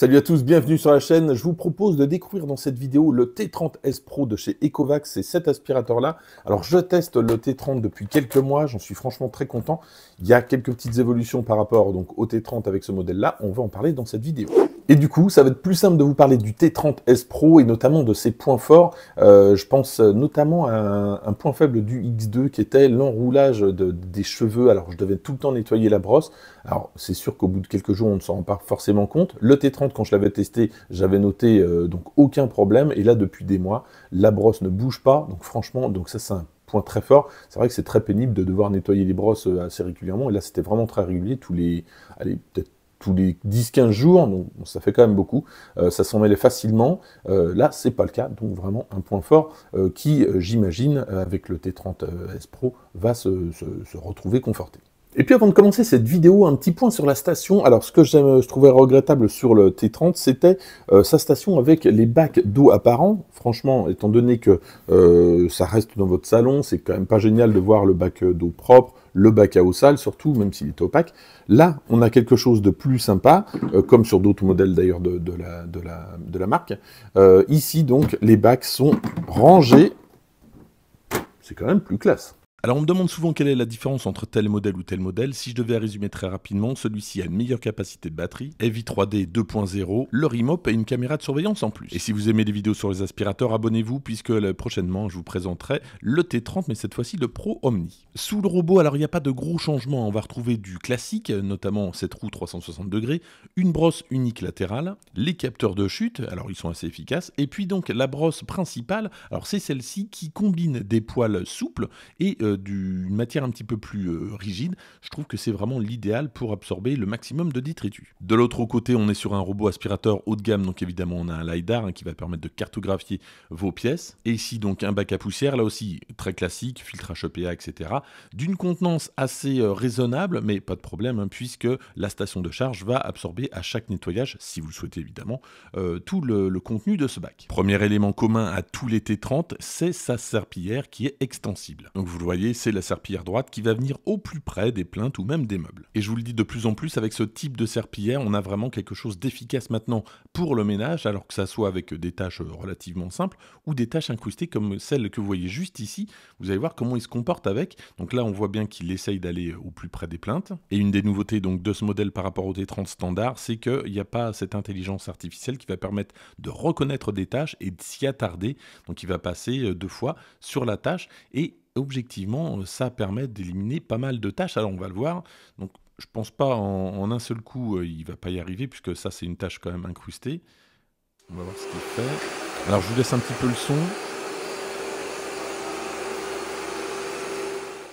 Salut à tous, bienvenue sur la chaîne. Je vous propose de découvrir dans cette vidéo le T30S Pro de chez Ecovax et cet aspirateur-là. Alors, je teste le T30 depuis quelques mois. J'en suis franchement très content. Il y a quelques petites évolutions par rapport donc, au T30 avec ce modèle-là. On va en parler dans cette vidéo. Et du coup, ça va être plus simple de vous parler du T30S Pro et notamment de ses points forts. Euh, je pense euh, notamment à un, point faible du X2 qui était l'enroulage des cheveux. Alors, je devais tout le temps nettoyer la brosse. Alors, c'est sûr qu'au bout de quelques jours, on ne s'en rend pas forcément compte. Le T30, quand je l'avais testé, j'avais noté euh, donc aucun problème. Et là, depuis des mois, la brosse ne bouge pas. Donc, franchement, donc ça, c'est un point très fort. C'est vrai que c'est très pénible de devoir nettoyer les brosses assez régulièrement. Et là, c'était vraiment très régulier. Tous les, allez, peut-être tous les 10-15 jours, donc ça fait quand même beaucoup, euh, ça s'en mêlait facilement. Euh, là, c'est pas le cas, donc vraiment un point fort euh, qui, j'imagine, avec le T30S Pro, va se retrouver conforté. Et puis avant de commencer cette vidéo, un petit point sur la station. Alors ce que je trouvais regrettable sur le T30, c'était euh, sa station avec les bacs d'eau apparents. Franchement, étant donné que euh, ça reste dans votre salon, c'est quand même pas génial de voir le bac euh, d'eau propre, le bac à eau sale, surtout même s'il est opaque. Là, on a quelque chose de plus sympa, comme sur d'autres modèles d'ailleurs de, la, marque. ici, donc, les bacs sont rangés. C'est quand même plus classe. Alors on me demande souvent quelle est la différence entre tel modèle ou tel modèle. Si je devais résumer très rapidement, celui-ci a une meilleure capacité de batterie, ev 3D 2.0, le Remop et une caméra de surveillance en plus. Et si vous aimez les vidéos sur les aspirateurs, abonnez-vous puisque prochainement je vous présenterai le T30 mais cette fois-ci le Pro Omni. Sous le robot, alors il n'y a pas de gros changements, on va retrouver du classique, notamment cette roue 360 degrés, une brosse unique latérale, les capteurs de chute, alors ils sont assez efficaces, et puis donc la brosse principale, alors c'est celle-ci qui combine des poils souples et euh, d'une matière un petit peu plus euh, rigide, je trouve que c'est vraiment l'idéal pour absorber le maximum de détritus. De l'autre côté, on est sur un robot aspirateur haut de gamme, donc évidemment on a un LiDAR hein, qui va permettre de cartographier vos pièces. Et ici donc un bac à poussière, là aussi très classique, filtre HEPA etc. D'une contenance assez euh, raisonnable, mais pas de problème, hein, puisque la station de charge va absorber à chaque nettoyage, si vous le souhaitez évidemment, euh, tout le, le, contenu de ce bac. Premier élément commun à tous les T30, c'est sa serpillière qui est extensible. Donc vous le voyez c'est la serpillière droite qui va venir au plus près des plaintes ou même des meubles. Et je vous le dis de plus en plus, avec ce type de serpillière, on a vraiment quelque chose d'efficace maintenant pour le ménage, alors que ça soit avec des tâches relativement simples ou des tâches incrustées comme celle que vous voyez juste ici. Vous allez voir comment il se comporte avec. Donc là, on voit bien qu'il essaye d'aller au plus près des plaintes. Et une des nouveautés donc de ce modèle par rapport au T30 standard, c'est qu'il n'y a pas cette intelligence artificielle qui va permettre de reconnaître des tâches et de s'y attarder. Donc il va passer euh, deux fois sur la tâche et objectivement, euh, ça permet d'éliminer pas mal de tâches. Alors, on va le voir. Donc, je pense pas en, un seul coup, euh, il va pas y arriver, puisque ça, c'est une tâche quand même incrustée. On va voir ce qu'il fait. Alors, je vous laisse un petit peu le son.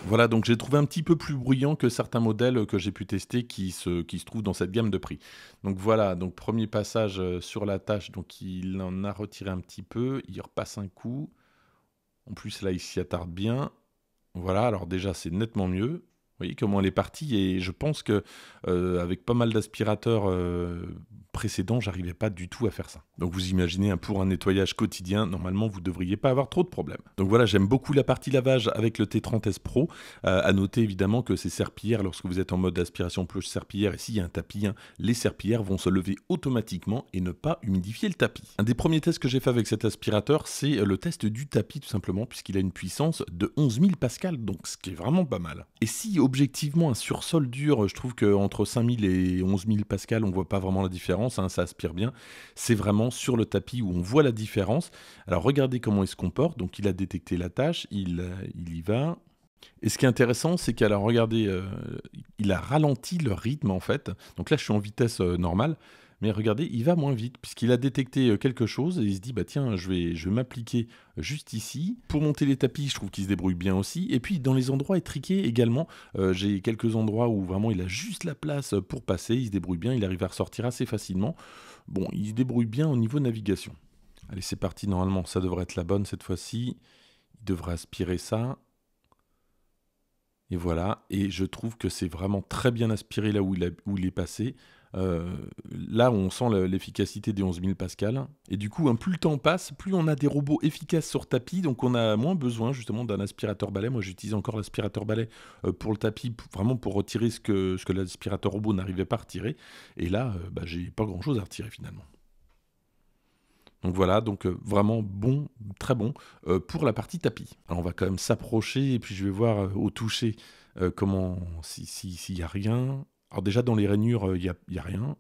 Voilà, donc j'ai trouvé un petit peu plus bruyant que certains modèles que j'ai pu tester qui se, qui se trouvent dans cette gamme de prix. Donc voilà, donc premier passage euh, sur la tâche, donc il en a retiré un petit peu, il repasse un coup. En plus, là, il s'y attarde bien. Voilà, alors déjà, c'est nettement mieux. Vous voyez comment elle est partie et je pense que euh, avec pas mal d'aspirateurs euh, précédents, j'arrivais pas du tout à faire ça. Donc vous imaginez hein, pour un nettoyage quotidien, normalement vous devriez pas avoir trop de problèmes. Donc voilà, j'aime beaucoup la partie lavage avec le T30S Pro. Euh, à noter évidemment que ces serpillères, lorsque vous êtes en mode aspiration plus serpillère, et s'il y a un tapis, hein, les serpillères vont se lever automatiquement et ne pas humidifier le tapis. Un des premiers tests que j'ai fait avec cet aspirateur, c'est euh, le test du tapis tout simplement puisqu'il a une puissance de 11 000 pascal, donc ce qui est vraiment pas mal. Et si objectivement un sursol dur. Je trouve qu'entre 5000 et 11000 pascal, on ne voit pas vraiment la différence. Hein, ça aspire bien. C'est vraiment sur le tapis où on voit la différence. Alors regardez comment il se comporte. Donc il a détecté la tâche, il, euh, y va. Et ce qui est intéressant, c'est qu'alors regardez, euh, il a ralenti le rythme en fait. Donc là, je suis en vitesse euh, normale mais regardez, il va moins vite, puisqu'il a détecté euh, quelque chose et il se dit, bah tiens, je vais, je m'appliquer euh, juste ici. Pour monter les tapis, je trouve qu'il se débrouille bien aussi. Et puis, dans les endroits étriqués également, euh, j'ai quelques endroits où vraiment il a juste la place pour passer, il se débrouille bien, il arrive à ressortir assez facilement. Bon, il se débrouille bien au niveau navigation. Allez, c'est parti, normalement, ça devrait être la bonne cette fois-ci. Il devrait aspirer ça. Et voilà, et je trouve que c'est vraiment très bien aspiré là où il, a, où il est passé. Euh, là, on sent l'efficacité des 11 000 pascal. Et du coup, hein, plus le temps passe, plus on a des robots efficaces sur tapis, donc on a moins besoin justement d'un aspirateur balai. Moi, j'utilise encore l'aspirateur balai euh, pour le tapis, vraiment pour retirer ce que, ce que l'aspirateur robot n'arrivait pas à retirer. Et là, euh, bah, j'ai pas grand-chose à retirer finalement. Donc voilà, donc vraiment bon, très bon pour la partie tapis. Alors on va quand même s'approcher et puis je vais voir au toucher comment s'il n'y a rien. Alors déjà, dans les rainures, il euh, n'y a, a rien.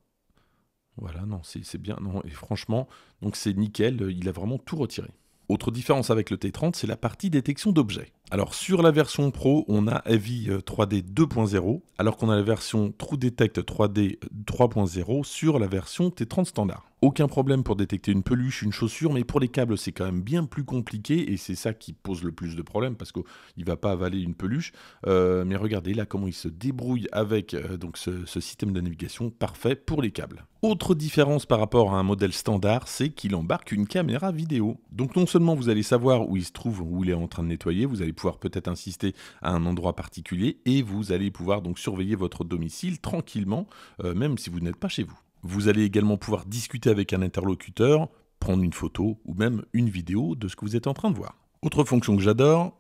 Voilà, non, c'est bien. Non, et franchement, donc c'est nickel, euh, il a vraiment tout retiré. Autre différence avec le T30, c'est la partie détection d'objets. Alors sur la version Pro, on a Avi 3D 2.0, alors qu'on a la version True Detect 3D 3.0 euh, sur la version T30 standard. Aucun problème pour détecter une peluche, une chaussure, mais pour les câbles, c'est quand même bien plus compliqué et c'est ça qui pose le plus de problèmes parce qu'il ne va pas avaler une peluche. Euh, mais regardez là comment il se débrouille avec euh, donc ce, système de navigation parfait pour les câbles. Autre différence par rapport à un modèle standard, c'est qu'il embarque une caméra vidéo. Donc non seulement vous allez savoir où il se trouve, où il est en train de nettoyer, vous allez pouvoir peut-être insister à un endroit particulier et vous allez pouvoir donc surveiller votre domicile tranquillement, euh, même si vous n'êtes pas chez vous. Vous allez également pouvoir discuter avec un interlocuteur, prendre une photo ou même une vidéo de ce que vous êtes en train de voir. Autre fonction que j'adore.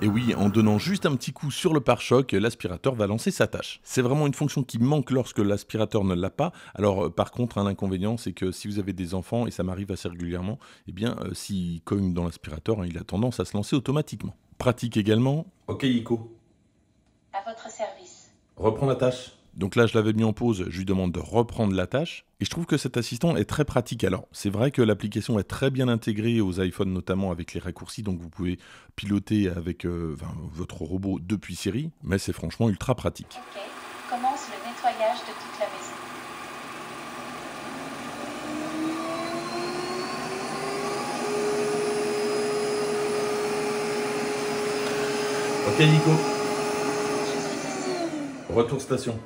Et oui, en donnant juste un petit coup sur le pare-choc, l'aspirateur va lancer sa tâche. C'est vraiment une fonction qui manque lorsque l'aspirateur ne l'a pas. Alors euh, par contre, un inconvénient, c'est que si vous avez des enfants, et ça m'arrive assez régulièrement, eh bien, si euh, s'il cogne dans l'aspirateur, hein, il a tendance à se lancer automatiquement. Pratique également. Ok, Ico. À votre Reprends la tâche. Donc là, je l'avais mis en pause, je lui demande de reprendre la tâche. Et je trouve que cet assistant est très pratique. Alors, c'est vrai que l'application est très bien intégrée aux iPhones, notamment avec les raccourcis, donc vous pouvez piloter avec euh, votre robot depuis Siri, mais c'est franchement ultra pratique. Ok, commence le nettoyage de toute la maison. Ok, Nico, Retour station.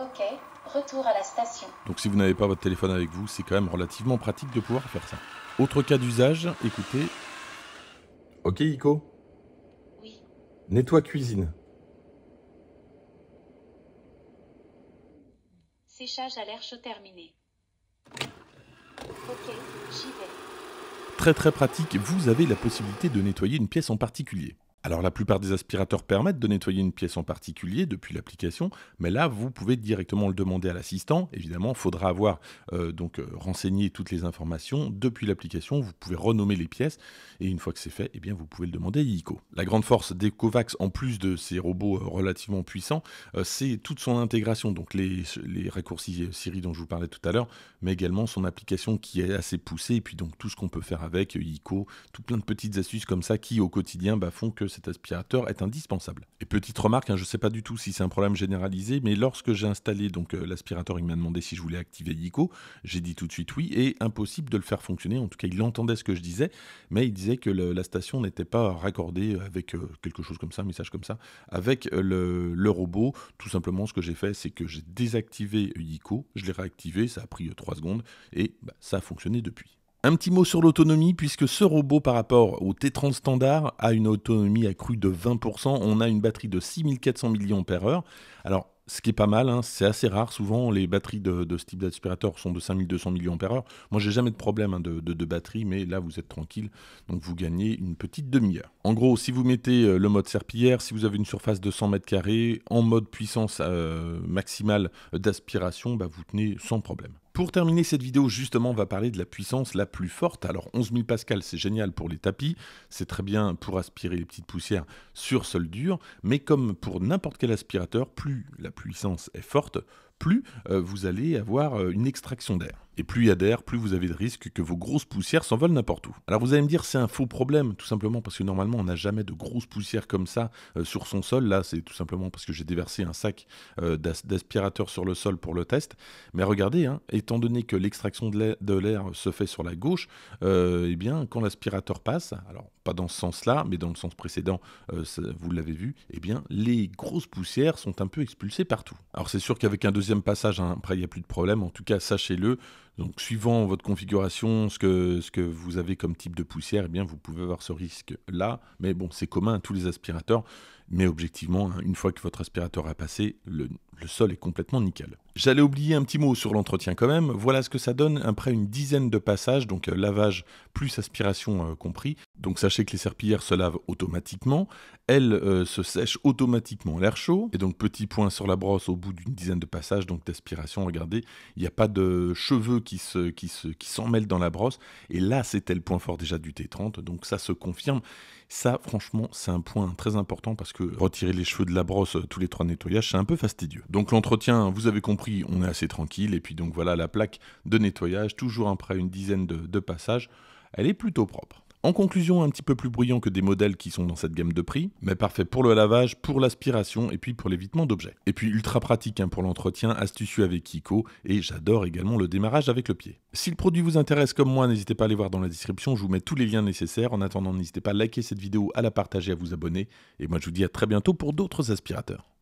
Ok, retour à la station. Donc si vous n'avez pas votre téléphone avec vous, c'est quand même relativement pratique de pouvoir faire ça. Autre cas d'usage, écoutez. Ok Ico Oui. Nettoie cuisine. Séchage à l'air chaud terminé. Ok, j'y vais. Très très pratique, vous avez la possibilité de nettoyer une pièce en particulier. Alors la plupart des aspirateurs permettent de nettoyer une pièce en particulier depuis l'application, mais là vous pouvez directement le demander à l'assistant. Évidemment, il faudra avoir euh, donc euh, renseigné toutes les informations depuis l'application. Vous pouvez renommer les pièces et une fois que c'est fait, eh bien vous pouvez le demander à ICO. La grande force des COVAX en plus de ces robots euh, relativement puissants, c'est toute son intégration, donc les, raccourcis Siri dont je vous parlais tout à l'heure, mais également son application qui est assez poussée et puis donc tout ce qu'on peut faire avec ICO, tout plein de petites astuces comme ça qui au quotidien bah, font que cet aspirateur est indispensable. Et petite remarque, hein, je ne sais pas du tout si c'est un problème généralisé, mais lorsque j'ai installé donc euh, l'aspirateur, il m'a demandé si je voulais activer ICO, j'ai dit tout de suite oui, et impossible de le faire fonctionner, en tout cas il entendait ce que je disais, mais il disait que la station n'était pas raccordée avec euh, quelque chose comme ça, un message comme ça, avec euh, le, robot. Tout simplement ce que j'ai fait, c'est que j'ai désactivé ICO, je l'ai réactivé, ça a pris 3 secondes, et bah, ça a fonctionné depuis. Un petit mot sur l'autonomie, puisque ce robot par rapport au T30 standard a une autonomie accrue de 20%, on a une batterie de 6400 mAh. Alors ce qui est pas mal, hein, c'est assez rare. Souvent, les batteries de, ce type d'aspirateur sont de 5200 mAh. Moi, j'ai jamais de problème hein, de, batterie, mais là, vous êtes tranquille. Donc, vous gagnez une petite demi-heure. En gros, si vous mettez euh, le mode serpillière, si vous avez une surface de 100 m en mode puissance euh, maximale euh, d'aspiration, bah, vous tenez sans problème. Pour terminer cette vidéo, justement, on va parler de la puissance la plus forte. Alors 11 000 pascal, c'est génial pour les tapis, c'est très bien pour aspirer les petites poussières sur sol dur, mais comme pour n'importe quel aspirateur, plus la puissance est forte, plus euh, vous allez avoir euh, une extraction d'air. Et plus il y a d'air, plus vous avez de risque que vos grosses poussières s'envolent n'importe où. Alors vous allez me dire, c'est un faux problème, tout simplement parce que normalement on n'a jamais de grosses poussières comme ça euh, sur son sol. Là, c'est tout simplement parce que j'ai déversé un sac euh, d'aspirateur sur le sol pour le test. Mais regardez, hein, étant donné que l'extraction de l'air se fait sur la gauche, euh, eh bien, quand l'aspirateur passe, alors pas dans ce sens-là, mais dans le sens précédent, vous l'avez vu, eh bien, les grosses poussières sont un peu expulsées partout. Alors c'est sûr qu'avec un deuxième passage, hein, après il n'y a plus de problème, en tout cas sachez-le, donc, suivant votre configuration, ce que, ce que vous avez comme type de poussière, eh bien, vous pouvez avoir ce risque-là. Mais bon, c'est commun à tous les aspirateurs. Mais objectivement, hein, une fois que votre aspirateur a passé, le, le sol est complètement nickel. J'allais oublier un petit mot sur l'entretien quand même. Voilà ce que ça donne après une dizaine de passages, donc euh, lavage plus aspiration euh, compris. Donc sachez que les serpillères se lavent automatiquement, elles euh, se sèchent automatiquement à l'air chaud. Et donc petit point sur la brosse au bout d'une dizaine de passages, donc d'aspiration, regardez, il n'y a pas de cheveux qui qui qui s'emmêlent dans la brosse. Et là c'était le point fort déjà du T30, donc ça se confirme. Ça franchement c'est un point très important parce que retirer les cheveux de la brosse tous les trois nettoyages c'est un peu fastidieux. Donc l'entretien, vous avez compris, on est assez tranquille. Et puis donc voilà la plaque de nettoyage, toujours après une dizaine de, passages, elle est plutôt propre. En conclusion, un petit peu plus bruyant que des modèles qui sont dans cette gamme de prix, mais parfait pour le lavage, pour l'aspiration et puis pour l'évitement d'objets. Et puis ultra pratique hein, pour l'entretien, astucieux avec Kiko, et j'adore également le démarrage avec le pied. Si le produit vous intéresse comme moi, n'hésitez pas à aller voir dans la description, je vous mets tous les liens nécessaires. En attendant, n'hésitez pas à liker cette vidéo, à la partager, à vous abonner, et moi je vous dis à très bientôt pour d'autres aspirateurs.